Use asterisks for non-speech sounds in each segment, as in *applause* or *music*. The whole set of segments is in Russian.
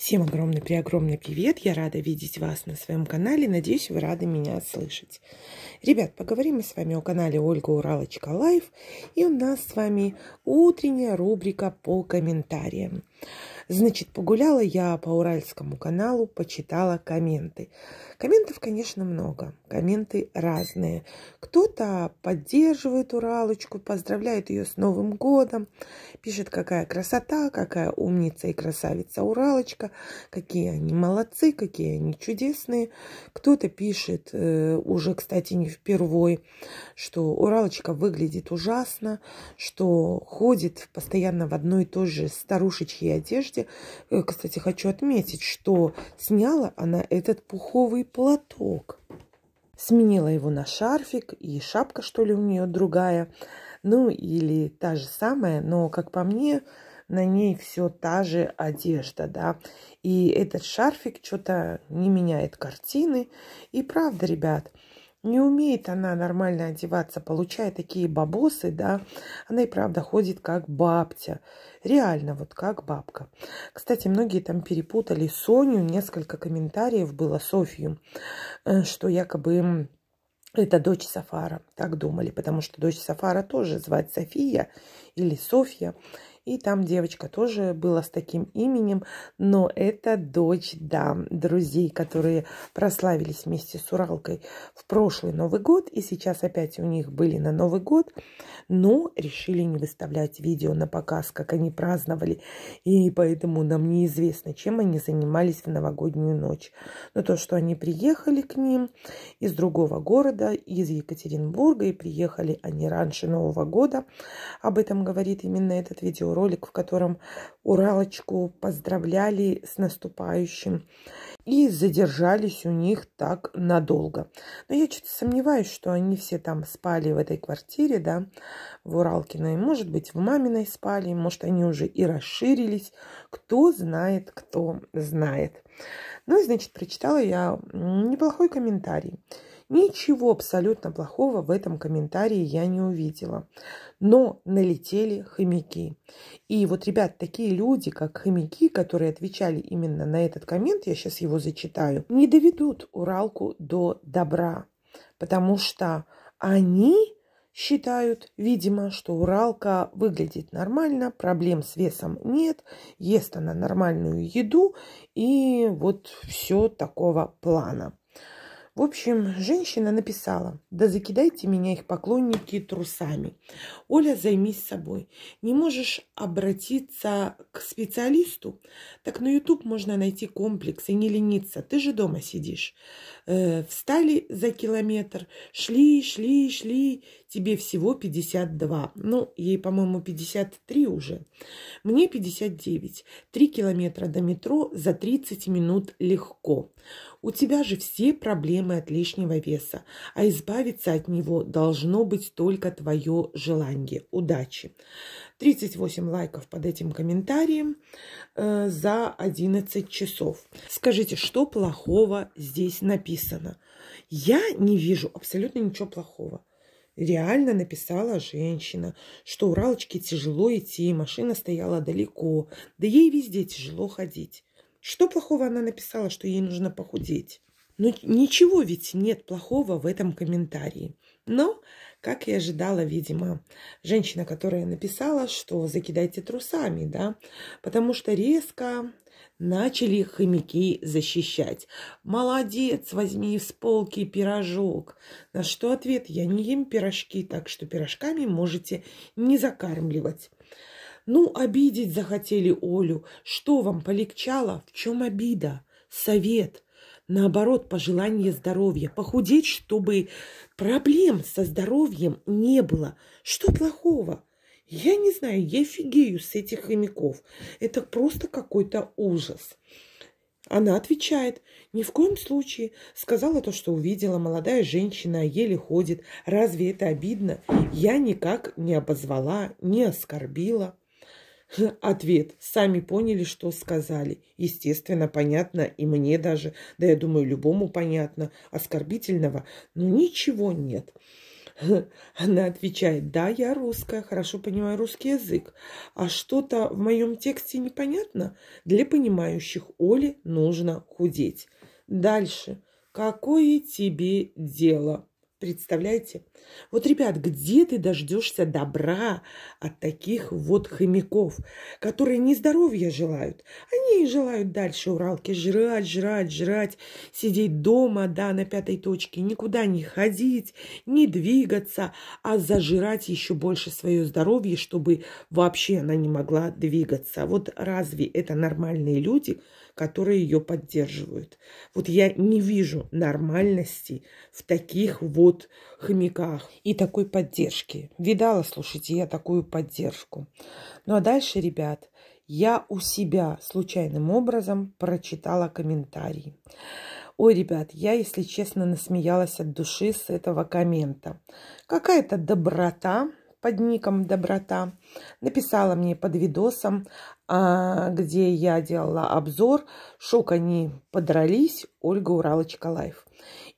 Всем огромный-преогромный привет! Я рада видеть вас на своем канале. Надеюсь, вы рады меня слышать. Ребят, поговорим мы с вами о канале Ольга Уралочка Лайф. И у нас с вами утренняя рубрика по комментариям. Значит, погуляла я по Уральскому каналу, почитала комменты. Комментов, конечно, много. Комменты разные. Кто-то поддерживает Уралочку, поздравляет ее с Новым годом, пишет, какая красота, какая умница и красавица Уралочка, какие они молодцы, какие они чудесные. Кто-то пишет, э, уже, кстати, не впервой, что Уралочка выглядит ужасно, что ходит постоянно в одной и той же старушечьей моей одежде. Э, кстати, хочу отметить, что сняла она этот пуховый платок. Сменила его на шарфик, и шапка, что ли, у нее другая. Ну, или та же самая, но, как по мне, на ней все та же одежда, да. И этот шарфик что-то не меняет картины. И правда, ребят, не умеет она нормально одеваться, получая такие бабосы, да, она и правда ходит как бабтя. Реально, вот как бабка. Кстати, многие там перепутали Соню, несколько комментариев было Софью, э, что якобы это дочь Сафара, так думали, потому что дочь Сафара тоже звать София или Софья. И там девочка тоже была с таким именем, но это дочь да, друзей, которые прославились вместе с Уралкой в прошлый Новый год. И сейчас опять у них были на Новый год, но решили не выставлять видео на показ, как они праздновали. И поэтому нам неизвестно, чем они занимались в новогоднюю ночь. Но то, что они приехали к ним из другого города, из Екатеринбурга, и приехали они раньше Нового года, об этом говорит именно этот видеоролик ролик, в котором Уралочку поздравляли с наступающим и задержались у них так надолго. Но я что-то сомневаюсь, что они все там спали в этой квартире, да, в Уралкиной. Может быть, в маминой спали, может, они уже и расширились. Кто знает, кто знает. Ну и, значит, прочитала я неплохой комментарий. Ничего абсолютно плохого в этом комментарии я не увидела. Но налетели хомяки. И вот, ребят, такие люди, как хомяки, которые отвечали именно на этот коммент, я сейчас его зачитаю, не доведут Уралку до добра, потому что они считают, видимо, что Уралка выглядит нормально, проблем с весом нет, ест она нормальную еду и вот все такого плана. В общем, женщина написала, да закидайте меня их поклонники трусами. Оля, займись собой. Не можешь обратиться к специалисту? Так на YouTube можно найти комплекс и не лениться. Ты же дома сидишь. Э, встали за километр, шли, шли, шли. Тебе всего 52. Ну, ей, по-моему, 53 уже. Мне 59. Три километра до метро за 30 минут легко. У тебя же все проблемы проблемы от лишнего веса, а избавиться от него должно быть только твое желание. Удачи! 38 лайков под этим комментарием э, за 11 часов. Скажите, что плохого здесь написано? Я не вижу абсолютно ничего плохого. Реально написала женщина, что Уралочке тяжело идти, машина стояла далеко, да ей везде тяжело ходить. Что плохого она написала, что ей нужно похудеть? Ну ничего ведь нет плохого в этом комментарии. Но, как и ожидала, видимо, женщина, которая написала, что закидайте трусами, да, потому что резко начали хомяки защищать. Молодец, возьми с полки пирожок. На что ответ, я не ем пирожки, так что пирожками можете не закармливать. Ну, обидеть захотели Олю. Что вам полегчало? В чем обида? Совет – Наоборот, пожелание здоровья. Похудеть, чтобы проблем со здоровьем не было. Что плохого? Я не знаю, я фигею с этих хомяков. Это просто какой-то ужас. Она отвечает, ни в коем случае. Сказала то, что увидела, молодая женщина еле ходит. Разве это обидно? Я никак не обозвала, не оскорбила. *laughs* Ответ. Сами поняли, что сказали. Естественно, понятно и мне даже, да я думаю, любому понятно. Оскорбительного, ну ничего нет. *laughs* Она отвечает, да, я русская, хорошо понимаю русский язык. А что-то в моем тексте непонятно? Для понимающих Оле нужно худеть. Дальше. Какое тебе дело? Представляете? Вот, ребят, где ты дождешься добра от таких вот хомяков, которые не здоровья желают? Они и желают дальше, уралки, жрать, жрать, жрать, сидеть дома, да, на пятой точке, никуда не ходить, не двигаться, а зажирать еще больше свое здоровье, чтобы вообще она не могла двигаться. Вот разве это нормальные люди, которые ее поддерживают. Вот я не вижу нормальности в таких вот хомяках и такой поддержки. Видала, слушайте, я такую поддержку. Ну а дальше, ребят, я у себя случайным образом прочитала комментарий. Ой, ребят, я, если честно, насмеялась от души с этого коммента. Какая-то доброта под ником Доброта написала мне под видосом, а, где я делала обзор «Шок они подрались» Ольга Уралочка Лайф.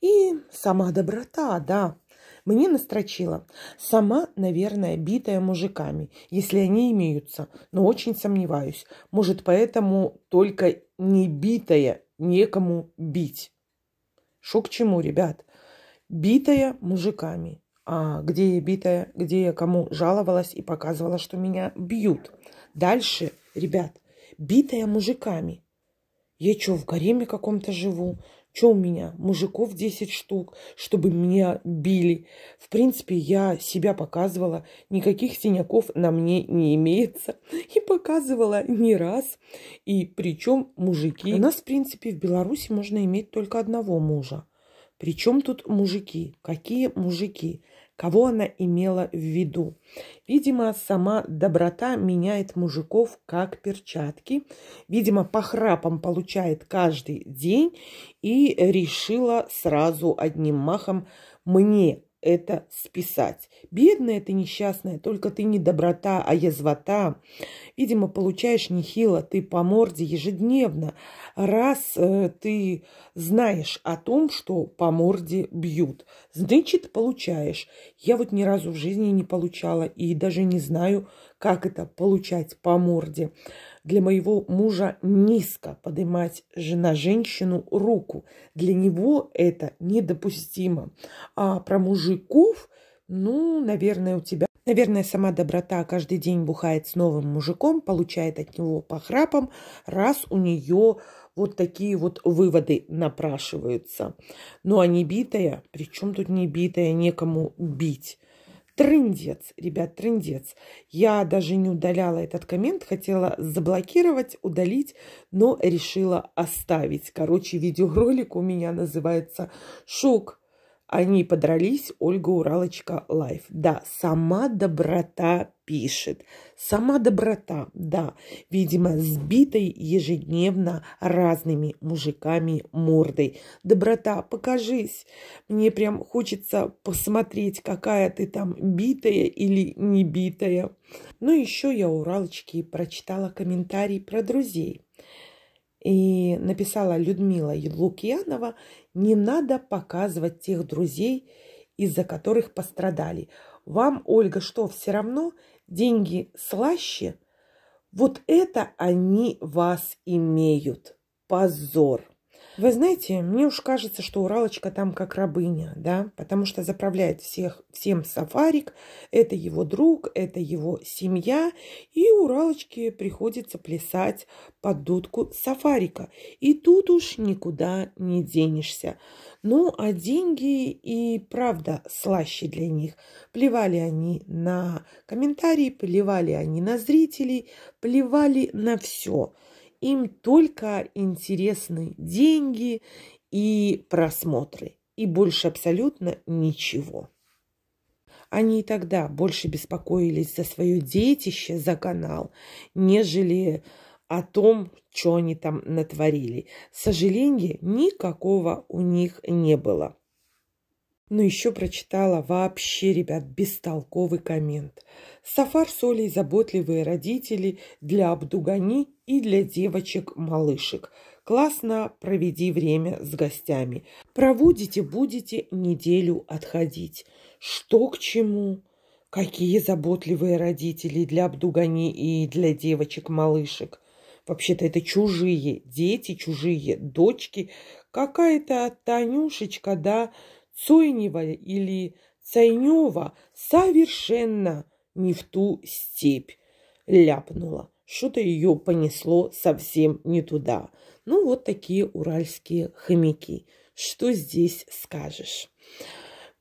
И сама Доброта, да, мне настрочила. Сама, наверное, битая мужиками, если они имеются, но очень сомневаюсь. Может, поэтому только не битая некому бить. Шо к чему, ребят? Битая мужиками. А, где я битая, где я кому жаловалась и показывала, что меня бьют. Дальше, ребят, битая мужиками. Я что, в гареме каком-то живу? Что у меня? Мужиков 10 штук, чтобы меня били. В принципе, я себя показывала. Никаких синяков на мне не имеется. И показывала не раз. И причем мужики... У нас, в принципе, в Беларуси можно иметь только одного мужа. Причем тут мужики? Какие мужики? кого она имела в виду. Видимо, сама доброта меняет мужиков как перчатки. Видимо, по храпам получает каждый день и решила сразу одним махом мне это списать. Бедная ты, несчастная, только ты не доброта, а язвота. Видимо, получаешь нехило, ты по морде ежедневно, раз э, ты знаешь о том, что по морде бьют. Значит, получаешь. Я вот ни разу в жизни не получала и даже не знаю, как это получать по морде. Для моего мужа низко поднимать жена женщину руку. Для него это недопустимо. А про мужиков, ну, наверное, у тебя... Наверное, сама доброта каждый день бухает с новым мужиком, получает от него по храпам, раз у нее вот такие вот выводы напрашиваются. Ну а не битая, причем тут не битая, некому бить. Трындец, ребят, трындец. Я даже не удаляла этот коммент, хотела заблокировать, удалить, но решила оставить. Короче, видеоролик у меня называется «Шок они подрались, Ольга Уралочка Лайф. Да, сама доброта пишет. Сама доброта, да, видимо, сбитой ежедневно разными мужиками мордой. Доброта, покажись. Мне прям хочется посмотреть, какая ты там битая или не битая. Ну, еще я Уралочки прочитала комментарий про друзей и написала Людмила Лукьянова, не надо показывать тех друзей, из-за которых пострадали. Вам, Ольга, что, все равно деньги слаще? Вот это они вас имеют. Позор! Вы знаете, мне уж кажется, что Уралочка там как рабыня, да, потому что заправляет всех, всем сафарик, это его друг, это его семья, и Уралочке приходится плясать под дудку сафарика. И тут уж никуда не денешься. Ну, а деньги и правда слаще для них. Плевали они на комментарии, плевали они на зрителей, плевали на все – им только интересны деньги и просмотры, и больше абсолютно ничего. Они и тогда больше беспокоились за свое детище, за канал, нежели о том, что они там натворили. Сожаления никакого у них не было но еще прочитала вообще, ребят, бестолковый коммент. Сафар с Олей заботливые родители для Абдугани и для девочек-малышек. Классно проведи время с гостями. Проводите, будете неделю отходить. Что к чему? Какие заботливые родители для Абдугани и для девочек-малышек. Вообще-то это чужие дети, чужие дочки. Какая-то Танюшечка, да, Цойнева или Цайнева совершенно не в ту степь ляпнула. Что-то ее понесло совсем не туда. Ну, вот такие уральские хомяки. Что здесь скажешь?